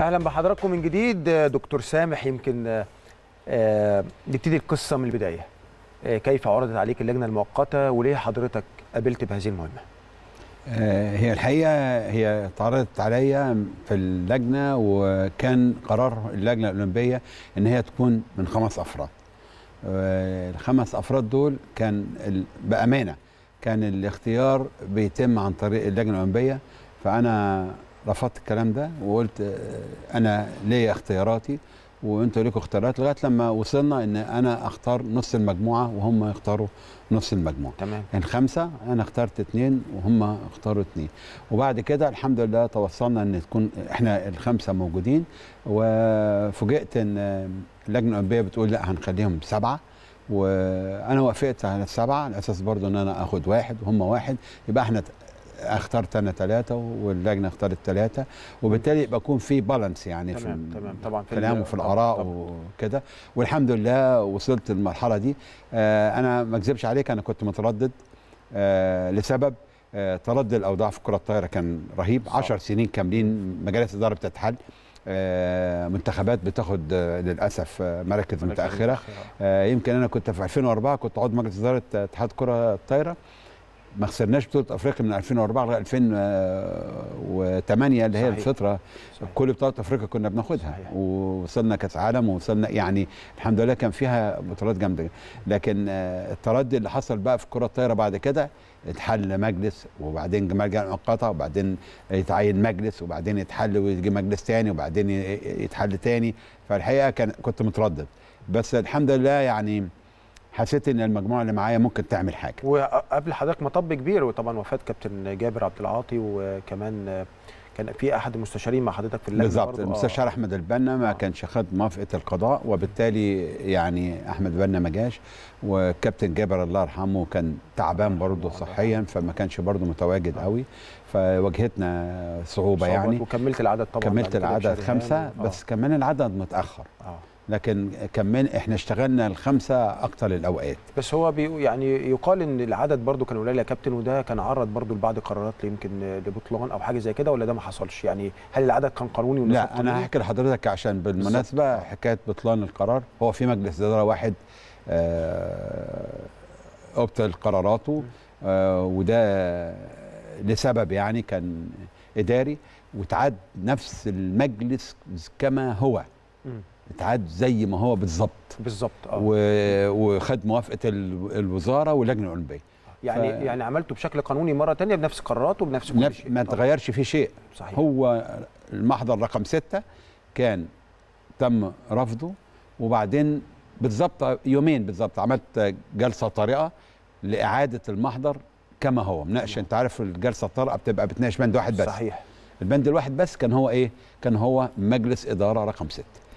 اهلا بحضراتكم من جديد دكتور سامح يمكن آه، آه، نبتدي القصه من البدايه آه، كيف عرضت عليك اللجنه المؤقته وليه حضرتك قابلت بهذه المهمه هي الحقيقه هي اتعرضت عليا في اللجنه وكان قرار اللجنه الاولمبيه ان هي تكون من خمس افراد الخمس افراد دول كان بامانه كان الاختيار بيتم عن طريق اللجنه الاولمبيه فانا رفضت الكلام ده وقلت آه، انا ليا اختياراتي وانتوا ليكوا اختيارات لغايه لما وصلنا ان انا اختار نص المجموعه وهم يختاروا نص المجموعه تمام الخمسه انا اخترت اثنين وهم اختاروا اثنين وبعد كده الحمد لله توصلنا ان تكون احنا الخمسه موجودين وفوجئت ان اللجنه الاولمبيه بتقول لا هنخليهم سبعه وانا وافقت على السبعه على اساس برضو ان انا اخد واحد وهم واحد يبقى احنا اخترت انا ثلاثه واللجنه اختارت ثلاثه وبالتالي بكون في بالانس يعني تمام في تمام طبعا في الكلام وفي الاراء وكده والحمد لله وصلت للمرحله دي آه، انا ما اكذبش عليك انا كنت متردد آه، لسبب آه، تردد الاوضاع في كره الطايره كان رهيب 10 سنين كاملين مجالس الاداره بتتحل منتخبات بتاخد للاسف مراكز متاخره يمكن انا كنت في 2004 كنت عضو مجلس اداره اتحاد كره الطايره ما خسرناش بطوله افريقيا من 2004 ل 2008 اللي هي صحيح. الفتره صحيح. كل بطولات افريقيا كنا بناخدها صحيح. ووصلنا كاس عالم ووصلنا يعني الحمد لله كان فيها بطولات جامده لكن آه، التردي اللي حصل بقى في الكره الطايره بعد كده اتحل مجلس وبعدين ملجا مؤقته وبعدين يتعين مجلس وبعدين يتحل ويجي مجلس تاني وبعدين يتحل تاني فالحقيقه كان كنت متردد بس الحمد لله يعني حسيت ان المجموعه اللي معايا ممكن تعمل حاجه وقبل حضرتك مطب كبير وطبعا وفاه كابتن جابر عبد العاطي وكمان كان في احد المستشارين مع حضرتك في اللجنه بالظبط المستشار آه. احمد البنا ما آه. كانش خد موافقه القضاء وبالتالي يعني احمد البنا ما جاش والكابتن جابر الله يرحمه كان تعبان آه، برضه صحيا فما كانش برضه متواجد آه. قوي فواجهتنا صعوبه يعني وكملت العدد طبعا كملت العدد خمسه يعني. بس آه. كمان العدد متاخر آه. لكن كمان احنا اشتغلنا الخمسه اكتر الاوقات بس هو بي يعني يقال ان العدد برضو كان قليل يا كابتن وده كان عرض برضو لبعض قرارات يمكن لبطلان او حاجه زي كده ولا ده ما حصلش يعني هل العدد كان قانوني ولا لا انا هحكي لحضرتك عشان بالمناسبه بالزبط. حكايه بطلان القرار هو في مجلس اداره واحد ابطل آه، قراراته آه وده لسبب يعني كان اداري وتعاد نفس المجلس كما هو م. اتعاد زي ما هو بالظبط بالظبط اه وخد موافقه الوزاره واللجنه الاولمبيه يعني ف... يعني عملته بشكل قانوني مره ثانيه بنفس قراراته وبنفس كل شيء ما آه. تغيرش فيه شيء صحيح. هو المحضر رقم ستة كان تم رفضه وبعدين بالظبط يومين بالظبط عملت جلسه طارئه لاعاده المحضر كما هو مناقشه انت عارف الجلسه الطارئه بتبقى بتناقش بند واحد بس صحيح البند الواحد بس كان هو ايه كان هو مجلس اداره رقم ستة